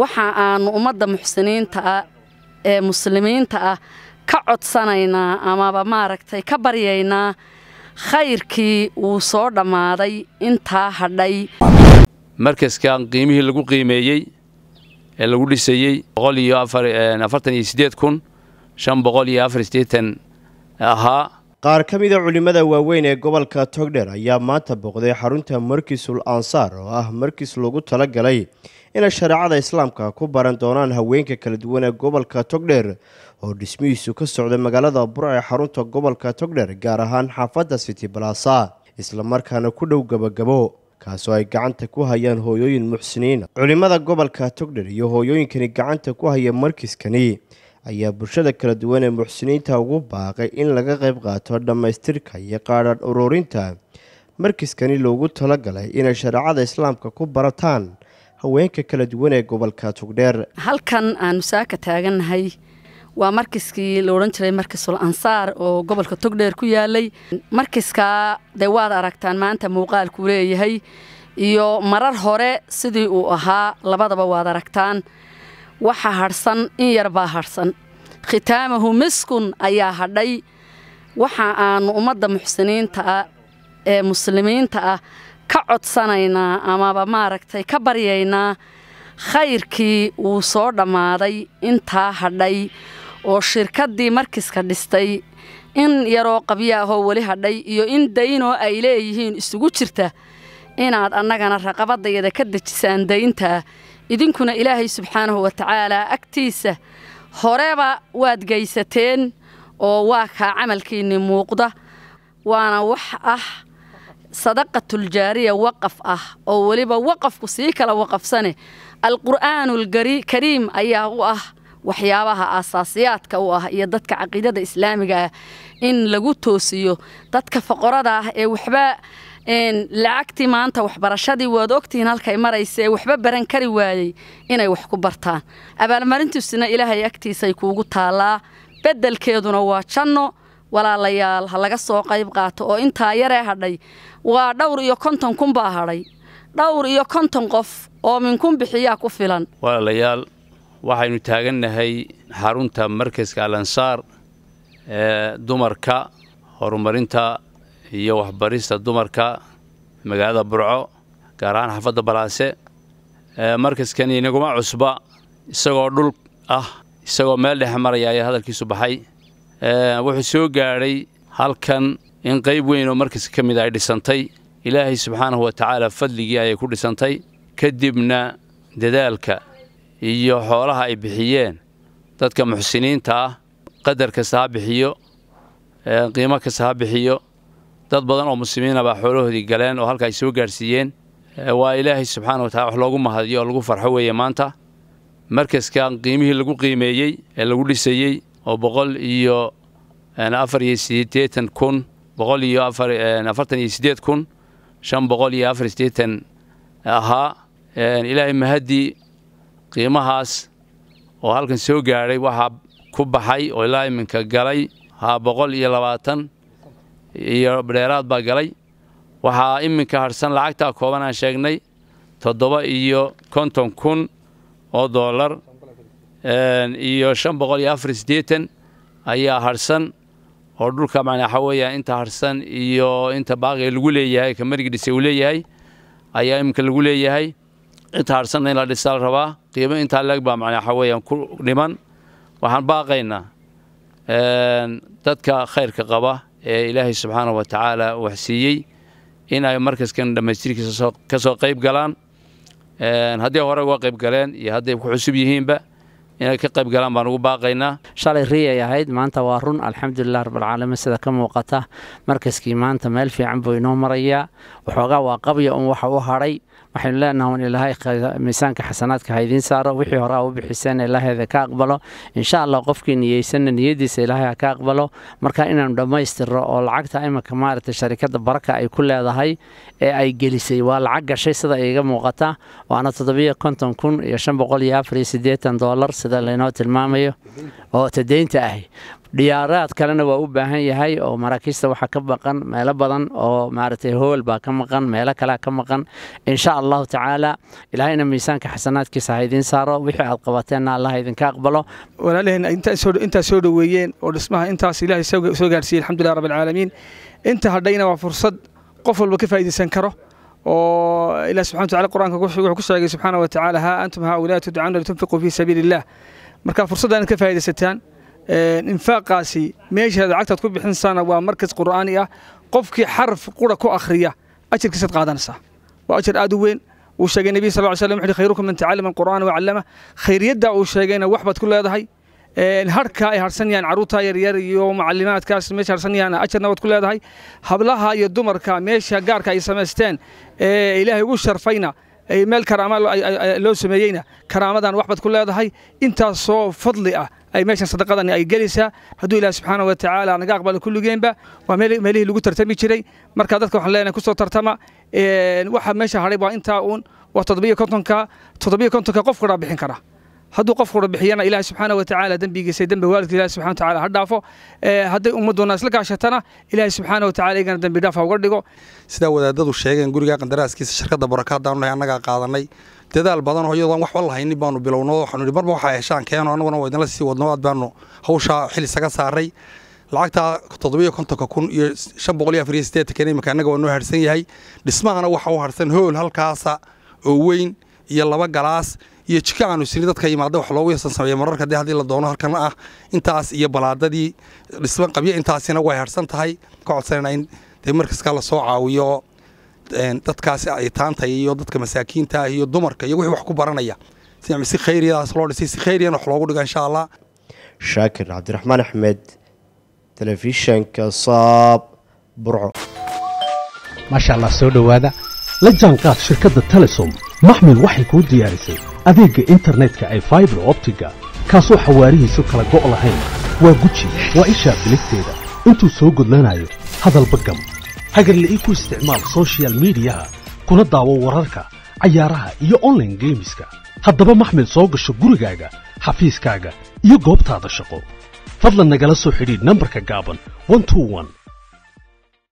waxa aanu ummadda muxsiniinta ah ee muslimiinta ah ka codsanaynaa amaba maaragtay ka baryaynaa khayrkii uu soo dhammaaday intaa hadhay markaskan qiimihii lagu qiimeeyey ee lagu dhisayey boqol iyo afartan iyo siddeed kun shan boqol iyo afar sideetan ahaa qaar ka mid a ah culimmada waaweyn ee gobolka togdher ayaa maanta booqday xarunta markisul ansaar oo ah markis lagu tala galay inay shareecada islaamka ku baran doonaan haweenka kala duwan ee gobolka togdheer oo dhismihiisu ka socday magaalada burc ee xarunta gobolka togdheer gaar ahaan xaafadda city balasa islamarkaana ku dhow gabagabo kaasoo ay gacanta ku hayaan hooyooyin muxsiniina culimmada gobolka togdheer iyo hooyooyinkani gacanta ku haya markiskani ayaa bulshada kala duwan ee muxsiniinta ugu baaqay in laga qayb qaato dhammaystirka iyo qaadhaan ururinta markiskani loogu tala galay inay shareecada islaamka ku barataan haweenka kala duwan ee gobolka tugdheer halkan aanu saaka taagannahay waa markiskii la odhan jiray markisul ansaar oo gobolka togdheer ku yaalay markiskaa dee waad aragtaan maanta muuqaalku leeyahay iyo marar hore sidii uu ahaa labadaba waad aragtaan waxa hadhsan in yarbaa hadhsan khitaamahu miskun ayaa hadhay waxa aanu ummadda muxsiniinta ah ee muslimiinta ah ka codsanaynaa amaba maaragtay ka baryaynaa khayrkii wuu soo dhammaaday intaa hadhay oo shirkaddii markiska dhistay in yaroo qabya ahoo weli hadhay iyo in daynoo ay leeyihiin isugu jirta inaad annagana raqabadayada ka dejisaan daynta idinkuna ilaahay subxaanahu wa tacaalaa agtiisa horeba waad gaysateen oo waa kaa camalkiinni muuqda waana wax ah sadaqatuljaariya waqaf ah oo weliba waqafku sii kala waqafsane alqur'aanulkariim ayaa u ah waxyaabaha aasaasiyaadka u ah iyo dadka caqiidada islaamiga ah in lagu toosiyo dadka faqorada ah ee waxba lacagtii maanta waxbarashadii waad ogtihiin halkay maraysa ee waxba baran kari waayey inay wax ku bartaan abaalmarintiisina ilaahay agtiisay kuugu taallaa beddelkeeduna waa janno walaalayaal ha laga soo qayb qaato oo intaa yaree hadhay waa dhowr iyo konton kun baa hadhay dhowr iyo konton qof oo minkun bixiyaa ku filan walaalayaal waxaynu taagannahay xarunta markaska alansaar ee dumarka horumarinta iyo waxbarista dumarka magaalada burco gaar ahaan xaafadda balaase eh, markaskani inaguma cusba isagoo dhul ah isagoo meel dhex maraya ayaa hadalkiisu baxay eh, wuxuu soo gaadhay halkan in qayb weyn oo markaska ka mid ah ay dhisantay ilaahay subxaanahu wa tacaala fadligii ayay ku dhisantay kadibna dadaalka iyo xoolaha ay bixiyeen dadka muxsiniinta ah qadar kasta ha bixiyo eh, qiimo kasta ha bixiyo dad badan oo muslimiina baa xoolahoodii galeen oo halka ay soo gaarsiiyeen waa ilaahay subxaana wa tacala wax loogu mahadiyo oo lagu farxo weeye maanta markaskan qiimihii lagu qiimeeyey ee lagu dhisayey oo boqol iyo afar iyo sideetan kun boqol iyo afartan iyo sideed kun shan boqol iyo afar sideetan ahaa ilaahay mahadii qiimahaas oo halkan soo gaadhay waxaa ku baxay oo ilaa iminka galay haa boqol iyo labaatan iyo dheeraad baa galay waxaa iminka harsan lacagtaa kooban aan sheegnay toddoba iyo konton kun oo doolar iyo shan boqol iyo afar sideetan ayaa harsan oo dhulka macnaa waxaa weeyaan inta harsan iyo inta baaqi lagu leeyahay ka marigdhise uu leeyahay ayaa iminka lagu leeyahay inta harhsanna in la dhisaa la rabaa qiimo intaa leeg baa macnaa waxa weeyaan ku dhiman waxaan baaqaynaa dadka khayrka qaba ee ilaahay subxaana wa tacaala waxsiiyey in ay markaskan dhammaystirkiisa ka soo qayb galaan haddii hore uga qayb galeen iyo hadday ku cusub yihiinba inay ka qayb galaan baan ugu baaqaynaa shalay riyay ahayd maanta waa run alxamdulilah rabbilcaalamiin sida ka muuqata markaskii maanta meel fiican buu inoo marayaa waxoogaa waa qabya un waxa u hadhay waxaynu leenaha un ilaahay miisaanka xasanaadka ha idiin saaro wixii horea u bixiseen ilaahayda ka aqbalo insha allah qofkii niyeysanna niyadiisa ilaahay ha ka aqbalo marka inaanu dhammaystirro oo lacagta iminka maaragtay sharikadda baraka ay ku leedahay ee ay gelisay waa lacag gashay sida iga muuqata waana toddobiyo konton kun iyo shan boqol iyo afar iyo siddeetan doolar sida laynoo tilmaamayo oo tadeynta ahi dhiyaaraad kalena waa u baahan yahay oo maraakiista waxaa ka maqan meelo badan oo maaragtay hool baa ka maqan meelo kalea ka maqan insha allahu tacaala ilaahayna miisaanka xasanaadkiisa ha idiin saaro wixii aad qabateenna allaha idinka aqbalo walaalaheen soo dhoweeyeen oo dhismaha intaas ilaahay soo gaarsiiyey alxamdulilah rabbi inta hadhayna waa fursad qof walba ka faa'idaysan karo oo ilah subxana wa tacala qur wuxuu ku sheegay subxaana wa tacaala haa antum haaulaa'i tudcauna litunfiquu fii sabiili illaah marka fursadda inaad ka faa'iidaysataan infaaqaasi meeshaad lacagtaad ku bixinaysaana waa markas qur'aani ah qofkii xarf qura ku akhriya ajirkiisaad qaadanaysaa waa ajir aad u weyn uu sheegay nebiy sal ly slm wuxu uhi khayrukum man tacallama alqur'aana wacallama khayriyaddaa uu sheegayna waxbaad ku leedahay harka ay harsan yahaan carruurta yaryar iyo macalimaadkaas meesha harsan yahaan ajarna waad ku leedahay hablaha iyo dumarka meesha gaarka ay samaysteen ee ilaahay ugu sharfayna meel karaama loo sameeyeyna karaamadan waxbaad ku leedahay intaasoo fadli ah ay meeshan sadaqadani ay gelaysaa hadduu ilaah subxaana wa tacaala naga aqbala kulligeenba waa meelihii lagu tartami jiray marka dadka waxaan leenahay kusoo tartama waxa meesha hadhay waa intaa uun waa toddobiyo kontonka toddobiyo kontonka qof kadhaa bixin karaa hadduu qofkuura bixiyana ilaahay subxaana wa tacaala dembigiisa waalidka ilahi subxana watacala ha dhaafo eh, hadday ummadduna isla kaashatana ilaahay subxaana wa igana dembi dhaaf ha uga dhigo sidaa wadaadadu sheegeen guriga qandaraaskiisa shirkadda barakaaddaanu nahay annagaa qaadanay dadaal badan oo iyadoon waxba lahaynin baanu bilowno waxaanu idhi marba waxaa heshaan keeno annaguna waa idinla sii wadno aad baanu hawshaa xil isaga saaray lacagtaa toddobiyo kontonka kun iyo shan boqol iyo afariyo siddeetankan iminka annaga waa noo harsan yahay dhismahana waxa u harsan hool halkaasa oo weyn iyo laba galaas iyo jika aanu dadka yimaada wax loogu yasan sameeya mararka dee haddii la doono halkana ah intaas iyo balaadadii dhisban qabyo intaasina way harsan tahay ka codsanayna in dee markaskaa lasoo caawiyo dadkaasi aytaantay iyo dadka masaakiinta iyo dumarka iyo wixii wax ku baranaya si khayriyadaas loo dhisay si khayriyana wax loogu dhigo insha allah shaakir cabdiraxmaan axmed telefishanka saab burco maasha allah soo dhowaada la jaanqaad shirkadda telesom maxmed waxay kuu diyaarisay adeegga internetka ee faibar optiga kaasoo xawaarihiisu kala go' lahayn waa guji waa ishaa bilisteeda intuu soo gudlanaayo hadalba gam hagarle ii ku isticmaal sochial midiyaha kuna daawo wararka cayaaraha iyo onlaine geemiska haddaba maxmed soo gasho gurigaaga xafiiskaaga iyo goobtaada shaqo fadlan nagala soo xidhiidh nambarka gaaban